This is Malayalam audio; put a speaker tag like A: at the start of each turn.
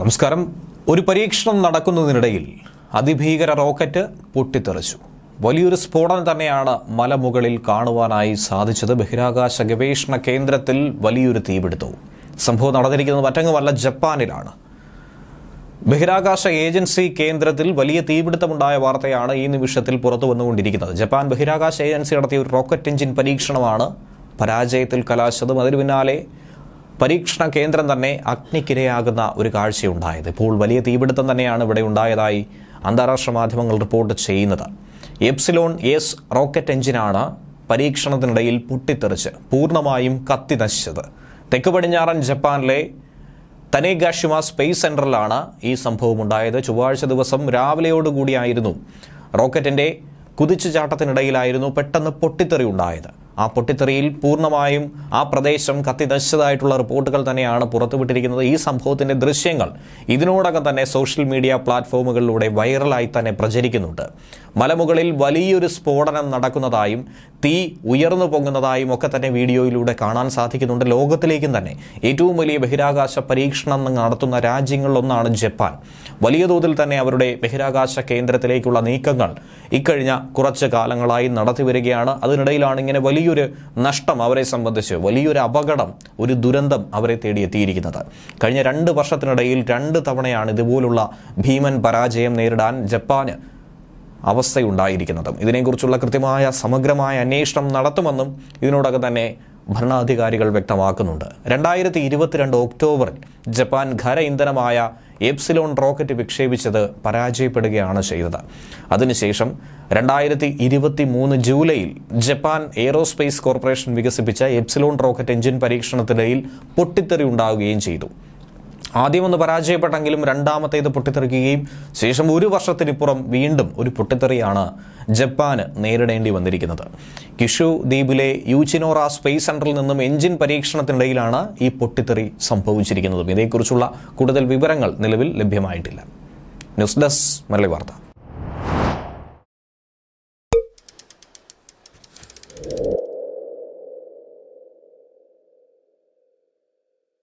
A: നമസ്കാരം ഒരു പരീക്ഷണം നടക്കുന്നതിനിടയിൽ അതിഭീകര റോക്കറ്റ് പൊട്ടിത്തെറിച്ചു വലിയൊരു സ്ഫോടനം തന്നെയാണ് മലമുകളിൽ കാണുവാനായി സാധിച്ചത് ബഹിരാകാശ ഗവേഷണ കേന്ദ്രത്തിൽ വലിയൊരു തീപിടുത്തവും സംഭവം നടന്നിരിക്കുന്നത് മറ്റങ്ങുമല്ല ജപ്പാനിലാണ് ബഹിരാകാശ ഏജൻസി കേന്ദ്രത്തിൽ വലിയ തീപിടുത്തമുണ്ടായ വാർത്തയാണ് ഈ നിമിഷത്തിൽ പുറത്തു വന്നുകൊണ്ടിരിക്കുന്നത് ജപ്പാൻ ബഹിരാകാശ ഏജൻസി നടത്തിയ ഒരു റോക്കറ്റ് എഞ്ചിൻ പരീക്ഷണമാണ് പരാജയത്തിൽ കലാശതും അതിനു പിന്നാലെ പരീക്ഷണ കേന്ദ്രം തന്നെ അഗ്നിക്കിരയാകുന്ന ഒരു കാഴ്ചയുണ്ടായത് ഇപ്പോൾ വലിയ തീപിടുത്തം തന്നെയാണ് ഇവിടെ ഉണ്ടായതായി അന്താരാഷ്ട്ര മാധ്യമങ്ങൾ റിപ്പോർട്ട് ചെയ്യുന്നത് എപ്സിലോൺ എസ് റോക്കറ്റ് എഞ്ചിനാണ് പരീക്ഷണത്തിനിടയിൽ പൊട്ടിത്തെറിച്ച് പൂർണ്ണമായും കത്തി നശിച്ചത് തെക്ക് പടിഞ്ഞാറൻ ജപ്പാനിലെ തനേഗാഷിമ സ്പേസ് സെന്ററിലാണ് ഈ സംഭവം ഉണ്ടായത് ചൊവ്വാഴ്ച ദിവസം രാവിലെയോടുകൂടിയായിരുന്നു റോക്കറ്റിൻ്റെ കുതിച്ചുചാട്ടത്തിനിടയിലായിരുന്നു ചാട്ടത്തിനിടയിലായിരുന്നു പെട്ടെന്ന് പൊട്ടിത്തെറി ഉണ്ടായത് ആ പൊട്ടിത്തെറിയിൽ പൂർണ്ണമായും ആ പ്രദേശം കത്തിനശിച്ചതായിട്ടുള്ള റിപ്പോർട്ടുകൾ തന്നെയാണ് പുറത്തുവിട്ടിരിക്കുന്നത് ഈ സംഭവത്തിൻ്റെ ദൃശ്യങ്ങൾ ഇതിനോടകം തന്നെ സോഷ്യൽ മീഡിയ പ്ലാറ്റ്ഫോമുകളിലൂടെ വൈറലായി തന്നെ പ്രചരിക്കുന്നുണ്ട് മലമുകളിൽ വലിയൊരു സ്ഫോടനം നടക്കുന്നതായും തീ ഉയർന്നു പൊങ്ങുന്നതായും ഒക്കെ തന്നെ വീഡിയോയിലൂടെ കാണാൻ സാധിക്കുന്നുണ്ട് ലോകത്തിലേക്കും തന്നെ ഏറ്റവും വലിയ ബഹിരാകാശ പരീക്ഷണം നടത്തുന്ന രാജ്യങ്ങളിലൊന്നാണ് ജപ്പാൻ വലിയ തോതിൽ തന്നെ അവരുടെ ബഹിരാകാശ കേന്ദ്രത്തിലേക്കുള്ള നീക്കങ്ങൾ ഇക്കഴിഞ്ഞ കുറച്ച് കാലങ്ങളായി വരികയാണ് അതിനിടയിലാണ് ഇങ്ങനെ വലിയ വലിയൊരു നഷ്ടം അവരെ സംബന്ധിച്ച് വലിയൊരു അപകടം ഒരു ദുരന്തം അവരെ തേടിയെത്തിയിരിക്കുന്നത് കഴിഞ്ഞ രണ്ട് വർഷത്തിനിടയിൽ രണ്ട് തവണയാണ് ഇതുപോലുള്ള ഭീമൻ പരാജയം നേരിടാൻ ജപ്പാന് അവസ്ഥയുണ്ടായിരിക്കുന്നതും ഇതിനെക്കുറിച്ചുള്ള കൃത്യമായ സമഗ്രമായ അന്വേഷണം നടത്തുമെന്നും ഇതിനോടകം തന്നെ ഭരണാധികാരികൾ വ്യക്തമാക്കുന്നുണ്ട് രണ്ടായിരത്തി ഇരുപത്തിരണ്ട് ഒക്ടോബറിൽ ജപ്പാൻ ഖര ഇന്ധനമായ എപ്സിലോൺ റോക്കറ്റ് വിക്ഷേപിച്ചത് പരാജയപ്പെടുകയാണ് ചെയ്തത് അതിനുശേഷം രണ്ടായിരത്തി ഇരുപത്തി മൂന്ന് ജൂലൈയിൽ ജപ്പാൻ എയ്റോസ്പേസ് കോർപ്പറേഷൻ വികസിപ്പിച്ച എപ്സിലോൺ റോക്കറ്റ് എഞ്ചിൻ പരീക്ഷണത്തിനിടയിൽ പൊട്ടിത്തെറി ഉണ്ടാവുകയും ചെയ്തു ആദ്യമൊന്ന് പരാജയപ്പെട്ടെങ്കിലും രണ്ടാമത്തേത് പൊട്ടിത്തെറിക്കുകയും ശേഷം ഒരു വർഷത്തിനിപ്പുറം വീണ്ടും ഒരു പൊട്ടിത്തെറിയാണ് ജപ്പാന് നേരിടേണ്ടി വന്നിരിക്കുന്നത് കിഷു ദ്വീപിലെ യൂച്ചിനോറ സ്പേസ് സെന്ററിൽ നിന്നും എഞ്ചിൻ പരീക്ഷണത്തിനിടയിലാണ് ഈ പൊട്ടിത്തെറി സംഭവിച്ചിരിക്കുന്നത് ഇതേക്കുറിച്ചുള്ള കൂടുതൽ വിവരങ്ങൾ നിലവിൽ ലഭ്യമായിട്ടില്ല ന്യൂസ് ഡെസ്ക് മരളി വാർത്ത